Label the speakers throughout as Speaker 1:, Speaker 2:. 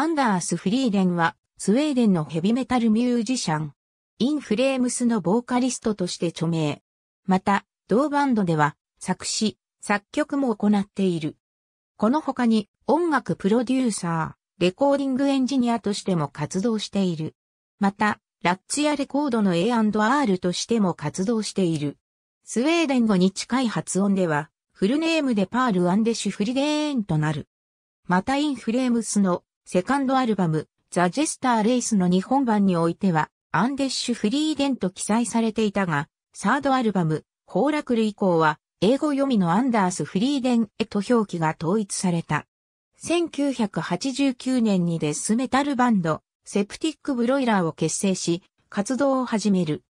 Speaker 1: アンダース・フリーデンは、スウェーデンのヘビメタルミュージシャン。インフレームスのボーカリストとして著名。また、同バンドでは、作詞、作曲も行っている。この他に、音楽プロデューサー、レコーディングエンジニアとしても活動している。また、ラッツやレコードの A&R としても活動している。スウェーデン語に近い発音では、フルネームでパール・アンデシュ・フリデーンとなる。またインフレームスのセカンドアルバム、ザ・ジェスター・レイスの日本版においては、アンデッシュ・フリーデンと記載されていたが、サードアルバム、崩落類以降は、英語読みのアンダース・フリーデンへと表記が統一された。1989年にデスメタルバンド、セプティック・ブロイラーを結成し、活動を始める。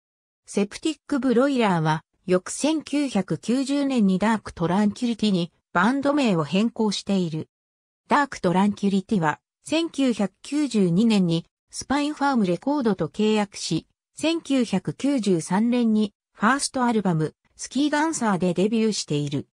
Speaker 1: セプティック・ブロイラーは、翌1990年にダーク・トランキュリティにバンド名を変更している。ダーク・トランキュリティは、1992年にスパインファームレコードと契約し、1993年にファーストアルバム、スキーダンサーでデビューしている。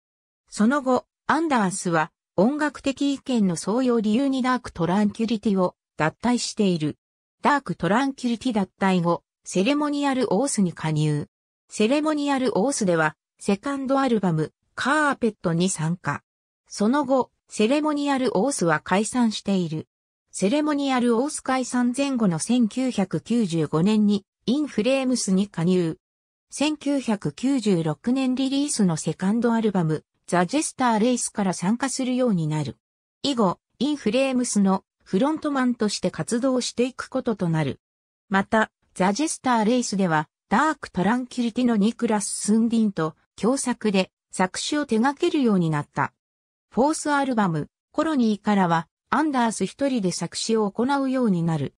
Speaker 1: その後、アンダースは音楽的意見の相用理由にダークトランキュリティを脱退している。ダークトランキュリティ脱退後、セレモニアルオースに加入。セレモニアルオースでは、セカンドアルバム、カーペットに参加。その後、セレモニアルオースは解散している。セレモニアルオース会3前後の1995年にインフレームスに加入。1996年リリースのセカンドアルバムザ・ジェスター・レイスから参加するようになる。以後、インフレームスのフロントマンとして活動していくこととなる。また、ザ・ジェスター・レイスでは、ダーク・トランキュリティのニクラス・スンディンと共作で作詞を手掛けるようになった。フォースアルバム、コロニーからは、アンダース一人で作詞を行うようになる。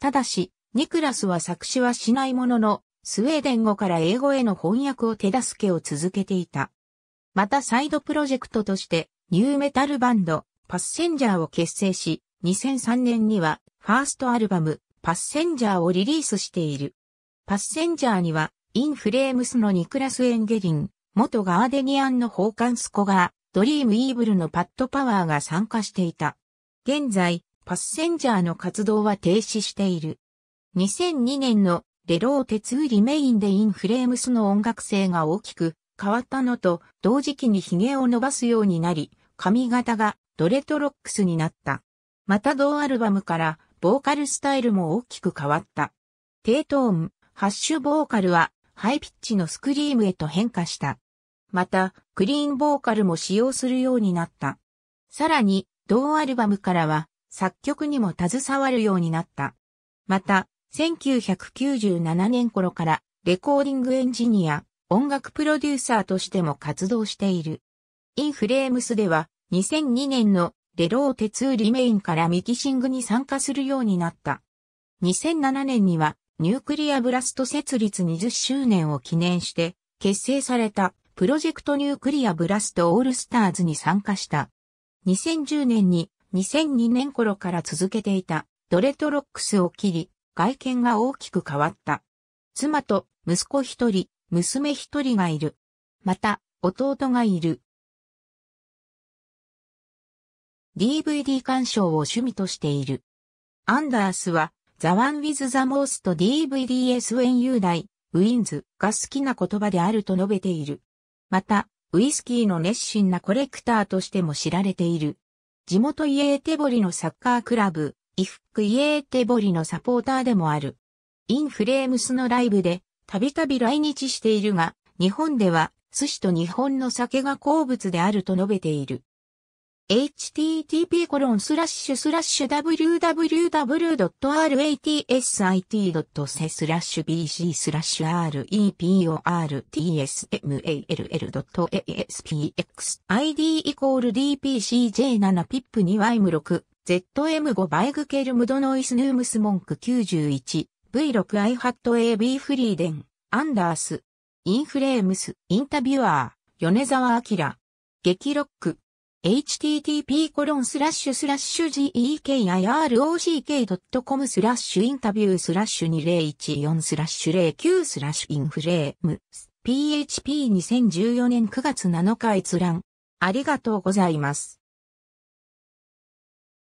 Speaker 1: ただし、ニクラスは作詞はしないものの、スウェーデン語から英語への翻訳を手助けを続けていた。またサイドプロジェクトとして、ニューメタルバンド、パッセンジャーを結成し、2003年には、ファーストアルバム、パッセンジャーをリリースしている。パッセンジャーには、インフレームスのニクラス・エンゲリン、元ガーデニアンのホーカンスコガー、ドリーム・イーブルのパッド・パワーが参加していた。現在、パッセンジャーの活動は停止している。2002年のレロー鉄売りメインでインフレームスの音楽性が大きく変わったのと同時期に髭を伸ばすようになり、髪型がドレトロックスになった。また同アルバムからボーカルスタイルも大きく変わった。低トーン、ハッシュボーカルはハイピッチのスクリームへと変化した。また、クリーンボーカルも使用するようになった。さらに、同アルバムからは作曲にも携わるようになった。また、1997年頃からレコーディングエンジニア、音楽プロデューサーとしても活動している。インフレームスでは2002年のレローテツーリメインからミキシングに参加するようになった。2007年にはニュークリアブラスト設立20周年を記念して結成されたプロジェクトニュークリアブラストオールスターズに参加した。2010年に2002年頃から続けていたドレッドロックスを切り、外見が大きく変わった。妻と息子一人、娘一人がいる。また、弟がいる。DVD 鑑賞を趣味としている。アンダースは、ザ・ワン・ウィズ・ザ・モースと DVDS ー雄イ・ウィンズが好きな言葉であると述べている。また、ウイスキーの熱心なコレクターとしても知られている。地元イエーテボリのサッカークラブ、イフックイエーテボリのサポーターでもある。インフレームスのライブで、たびたび来日しているが、日本では寿司と日本の酒が好物であると述べている。http://www.ratsit.se スラッ bc スラッシュ reportsmall.aspx id イコール dpcj7pip2ym6 zm5 バイグケルムドノイスヌームス文句 91v6i ハット ab フリーデンアンダースインフレームスインタビュアー米沢明激ロック http://gekirock.com スラッシュインタビュースラッシュ2014スラッシュ09スラッシュインフレーム PHP2014 年9月7日閲覧ありがとうございます。